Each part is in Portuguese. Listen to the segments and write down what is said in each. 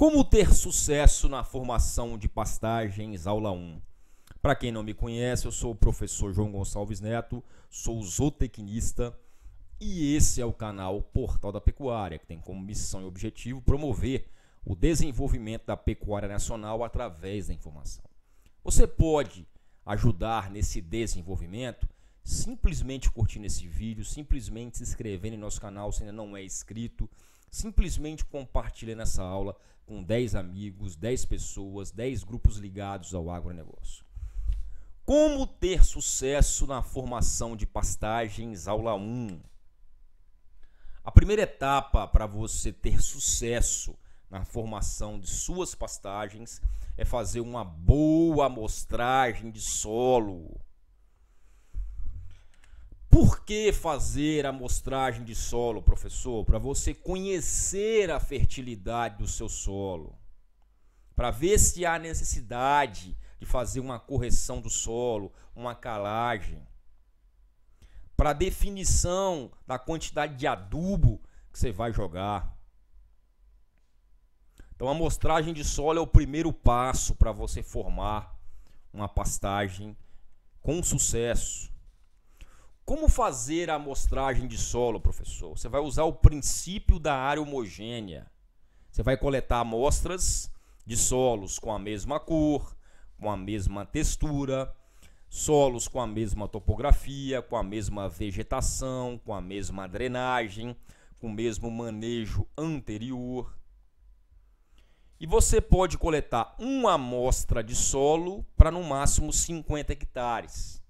Como ter sucesso na formação de pastagens, aula 1. Para quem não me conhece, eu sou o professor João Gonçalves Neto, sou zootecnista e esse é o canal Portal da Pecuária, que tem como missão e objetivo promover o desenvolvimento da pecuária nacional através da informação. Você pode ajudar nesse desenvolvimento simplesmente curtindo esse vídeo, simplesmente se inscrevendo em nosso canal se ainda não é inscrito Simplesmente compartilhe nessa aula com 10 amigos, 10 pessoas, 10 grupos ligados ao agronegócio. Como ter sucesso na formação de pastagens, aula 1. A primeira etapa para você ter sucesso na formação de suas pastagens é fazer uma boa amostragem de solo. Por que fazer a amostragem de solo, professor? Para você conhecer a fertilidade do seu solo, para ver se há necessidade de fazer uma correção do solo, uma calagem, para definição da quantidade de adubo que você vai jogar. Então, a amostragem de solo é o primeiro passo para você formar uma pastagem com sucesso. Como fazer a amostragem de solo, professor? Você vai usar o princípio da área homogênea. Você vai coletar amostras de solos com a mesma cor, com a mesma textura, solos com a mesma topografia, com a mesma vegetação, com a mesma drenagem, com o mesmo manejo anterior. E você pode coletar uma amostra de solo para no máximo 50 hectares.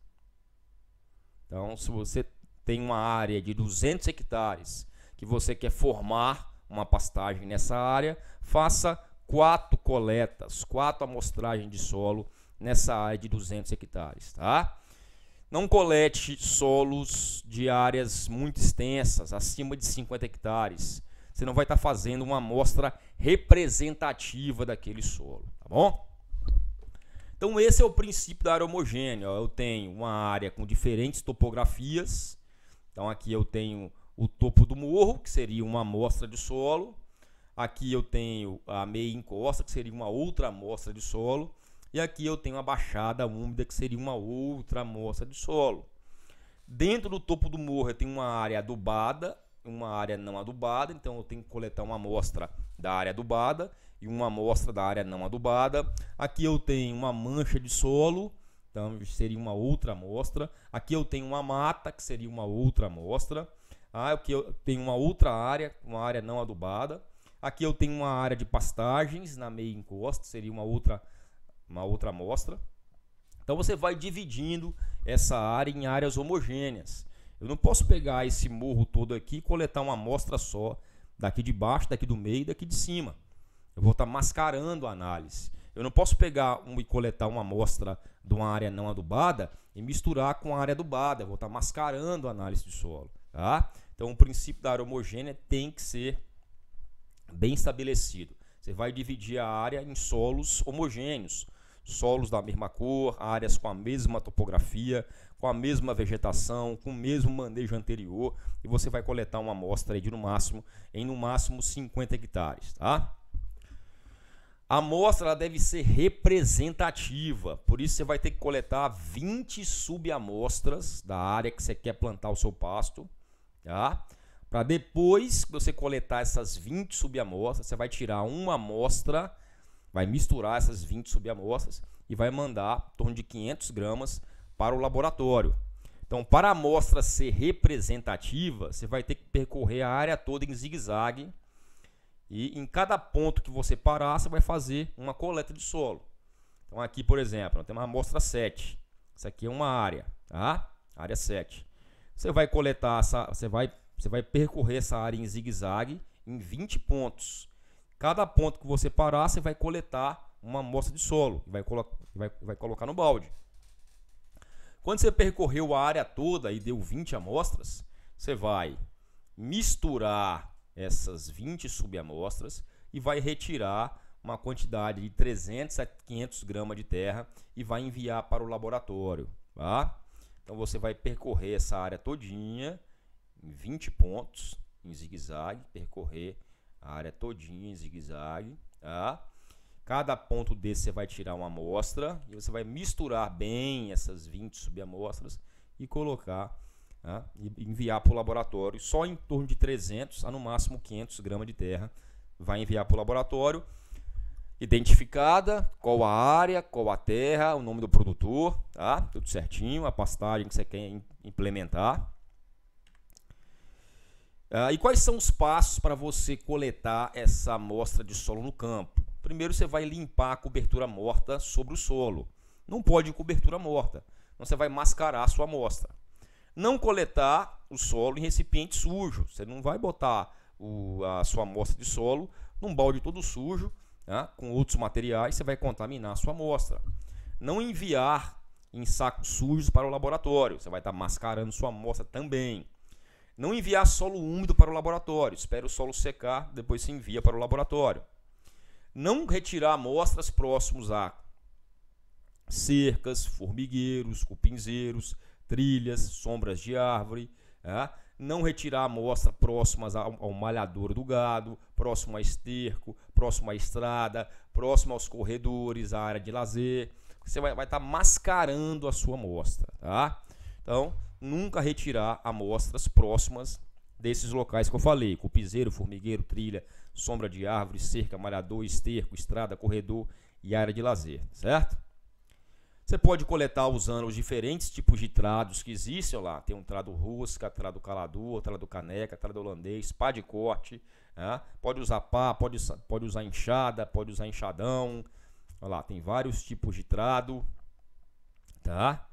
Então, se você tem uma área de 200 hectares que você quer formar uma pastagem nessa área, faça quatro coletas, quatro amostragens de solo nessa área de 200 hectares, tá? Não colete solos de áreas muito extensas, acima de 50 hectares. Você não vai estar tá fazendo uma amostra representativa daquele solo, tá bom? Então esse é o princípio da área homogênea. Eu tenho uma área com diferentes topografias. Então aqui eu tenho o topo do morro, que seria uma amostra de solo. Aqui eu tenho a meia encosta, que seria uma outra amostra de solo. E aqui eu tenho a baixada úmida, que seria uma outra amostra de solo. Dentro do topo do morro eu tenho uma área adubada, uma área não adubada, então eu tenho que coletar uma amostra da área adubada e uma amostra da área não adubada. Aqui eu tenho uma mancha de solo, então seria uma outra amostra. Aqui eu tenho uma mata, que seria uma outra amostra. Ah, aqui eu tenho uma outra área, uma área não adubada. Aqui eu tenho uma área de pastagens na meia encosta, seria uma outra uma outra amostra. Então você vai dividindo essa área em áreas homogêneas. Eu não posso pegar esse morro todo aqui e coletar uma amostra só daqui de baixo, daqui do meio e daqui de cima. Eu vou estar tá mascarando a análise. Eu não posso pegar um, e coletar uma amostra de uma área não adubada e misturar com a área adubada. Eu vou estar tá mascarando a análise de solo. Tá? Então, o princípio da área homogênea tem que ser bem estabelecido. Você vai dividir a área em solos homogêneos. Solos da mesma cor, áreas com a mesma topografia, com a mesma vegetação, com o mesmo manejo anterior, e você vai coletar uma amostra de no máximo, em no máximo 50 hectares, tá? A amostra deve ser representativa, por isso você vai ter que coletar 20 subamostras da área que você quer plantar o seu pasto, tá? Para depois que você coletar essas 20 subamostras, você vai tirar uma amostra, vai misturar essas 20 subamostras e vai mandar em torno de 500 gramas para o laboratório. Então, para a amostra ser representativa, você vai ter que percorrer a área toda em zigue-zague e em cada ponto que você parar, você vai fazer uma coleta de solo. Então aqui, por exemplo, tem uma amostra 7. Isso aqui é uma área, tá? Área 7. Você vai coletar essa, você vai, você vai percorrer essa área em zigue-zague em 20 pontos. Cada ponto que você parar, você vai coletar uma amostra de solo e vai, colo vai, vai colocar no balde. Quando você percorreu a área toda e deu 20 amostras, você vai misturar essas 20 subamostras e vai retirar uma quantidade de 300 a 500 gramas de terra e vai enviar para o laboratório, tá? Então você vai percorrer essa área todinha em 20 pontos em zigue-zague, percorrer a área todinha em zigue-zague, tá? Cada ponto desse você vai tirar uma amostra e você vai misturar bem essas 20 subamostras e colocar né, e enviar para o laboratório. Só em torno de 300 a no máximo 500 gramas de terra vai enviar para o laboratório, identificada qual a área, qual a terra, o nome do produtor, tá? Tudo certinho, a pastagem que você quer implementar. Ah, e quais são os passos para você coletar essa amostra de solo no campo? Primeiro você vai limpar a cobertura morta sobre o solo. Não pode cobertura morta, então você vai mascarar a sua amostra. Não coletar o solo em recipiente sujo. Você não vai botar o, a sua amostra de solo num balde todo sujo, né? com outros materiais, você vai contaminar a sua amostra. Não enviar em sacos sujos para o laboratório, você vai estar tá mascarando sua amostra também. Não enviar solo úmido para o laboratório, espere o solo secar, depois se envia para o laboratório. Não retirar amostras próximos a cercas, formigueiros, cupinzeiros, trilhas, sombras de árvore, é? não retirar amostra próximas ao, ao malhador do gado, próximo a esterco, próximo à estrada, próximo aos corredores, à área de lazer. Você vai estar tá mascarando a sua amostra, tá? Então, nunca retirar amostras próximas desses locais que eu falei: cupizeiro, formigueiro, trilha, sombra de árvore, cerca, malhador, esterco, estrada, corredor e área de lazer, certo? Você pode coletar usando os diferentes tipos de trados que existem lá. Tem um trado rosca, trado calador, trado caneca, trado holandês, pá de corte. Né? Pode usar pá, pode, pode usar enxada, pode usar enxadão. Olha lá, tem vários tipos de trado. Tá?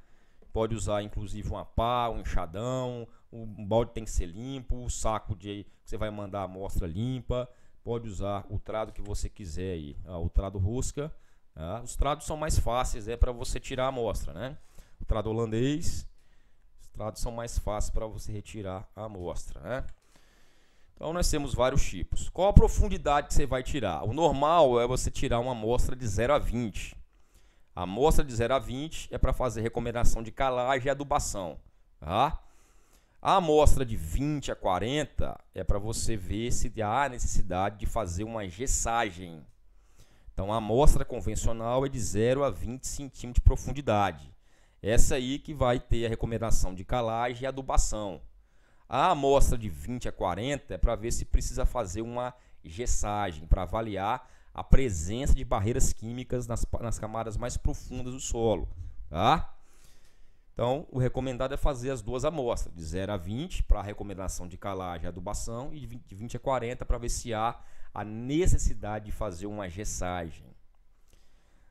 Pode usar inclusive uma pá, um enxadão. O balde tem que ser limpo. O saco de você vai mandar a amostra limpa. Pode usar o trado que você quiser aí. Ó, o trado rosca Tá? os trados são mais fáceis, é para você tirar a amostra, né? O trado holandês, os trados são mais fáceis para você retirar a amostra, né? Então nós temos vários tipos. Qual a profundidade que você vai tirar? O normal é você tirar uma amostra de 0 a 20. A amostra de 0 a 20 é para fazer recomendação de calagem e adubação, tá? A amostra de 20 a 40 é para você ver se há necessidade de fazer uma gessagem. Então a amostra convencional é de 0 a 20 centímetros de profundidade. Essa aí que vai ter a recomendação de calagem e adubação. A amostra de 20 a 40 é para ver se precisa fazer uma gessagem, para avaliar a presença de barreiras químicas nas, nas camadas mais profundas do solo. Tá? Então, o recomendado é fazer as duas amostras, de 0 a 20 para a recomendação de calagem e adubação e de 20 a 40 para ver se há a necessidade de fazer uma gessagem.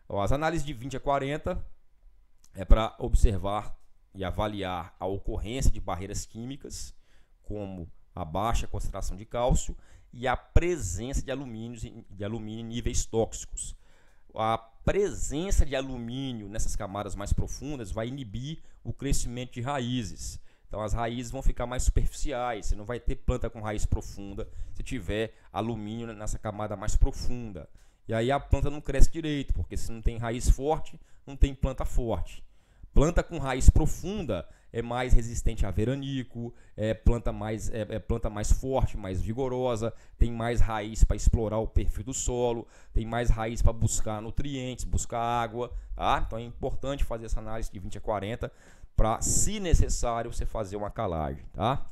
as análises de 20 a 40 é para observar e avaliar a ocorrência de barreiras químicas, como a baixa concentração de cálcio e a presença de, de alumínio em níveis tóxicos. A presença de alumínio nessas camadas mais profundas vai inibir o crescimento de raízes, então as raízes vão ficar mais superficiais, você não vai ter planta com raiz profunda se tiver alumínio nessa camada mais profunda. E aí a planta não cresce direito, porque se não tem raiz forte, não tem planta forte. Planta com raiz profunda é mais resistente a veranico, é planta mais, é, é planta mais forte, mais vigorosa, tem mais raiz para explorar o perfil do solo, tem mais raiz para buscar nutrientes, buscar água. Tá? Então é importante fazer essa análise de 20 a 40 para, se necessário, você fazer uma calagem, tá?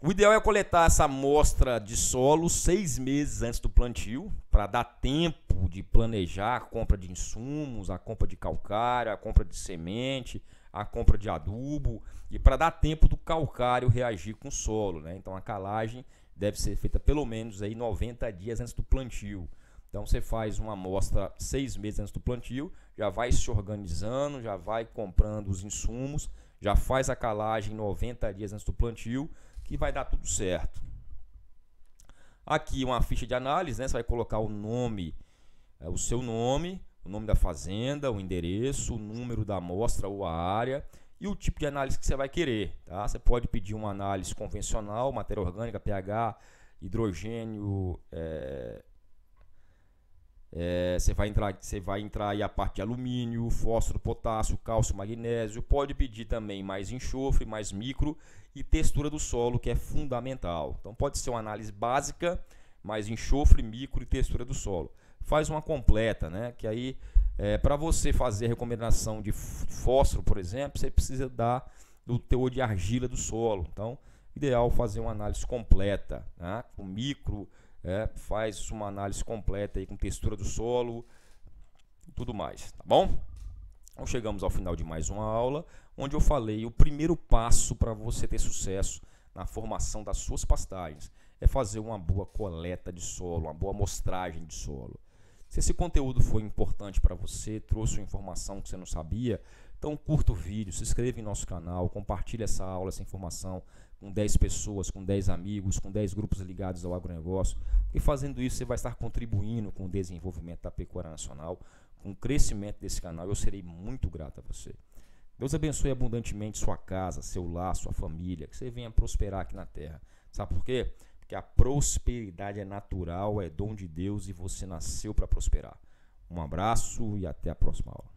O ideal é coletar essa amostra de solo seis meses antes do plantio, para dar tempo de planejar a compra de insumos, a compra de calcário, a compra de semente, a compra de adubo e para dar tempo do calcário reagir com o solo, né? Então a calagem deve ser feita pelo menos aí 90 dias antes do plantio. Então você faz uma amostra seis meses antes do plantio, já vai se organizando, já vai comprando os insumos, já faz a calagem 90 dias antes do plantio, que vai dar tudo certo. Aqui uma ficha de análise, né? Você vai colocar o nome, é, o seu nome, o nome da fazenda, o endereço, o número da amostra ou a área e o tipo de análise que você vai querer. Tá? Você pode pedir uma análise convencional, matéria orgânica, pH, hidrogênio, é, você é, vai entrar, você vai entrar aí a parte de alumínio, fósforo, potássio, cálcio, magnésio. Pode pedir também mais enxofre, mais micro e textura do solo, que é fundamental. Então pode ser uma análise básica, mais enxofre, micro e textura do solo. Faz uma completa, né? Que aí é, para você fazer a recomendação de fósforo, por exemplo, você precisa dar do teor de argila do solo. Então, ideal fazer uma análise completa, né? com micro, é, faz uma análise completa aí com textura do solo, tudo mais, tá bom? Então chegamos ao final de mais uma aula, onde eu falei o primeiro passo para você ter sucesso na formação das suas pastagens é fazer uma boa coleta de solo, uma boa amostragem de solo. Se esse conteúdo foi importante para você, trouxe uma informação que você não sabia, então curta o vídeo, se inscreva em nosso canal, compartilhe essa aula, essa informação com 10 pessoas, com 10 amigos, com 10 grupos ligados ao agronegócio, E fazendo isso você vai estar contribuindo com o desenvolvimento da pecuária nacional, com o crescimento desse canal. Eu serei muito grato a você. Deus abençoe abundantemente sua casa, seu lar, sua família, que você venha prosperar aqui na terra. Sabe por quê? Porque a prosperidade é natural, é dom de Deus e você nasceu para prosperar. Um abraço e até a próxima aula.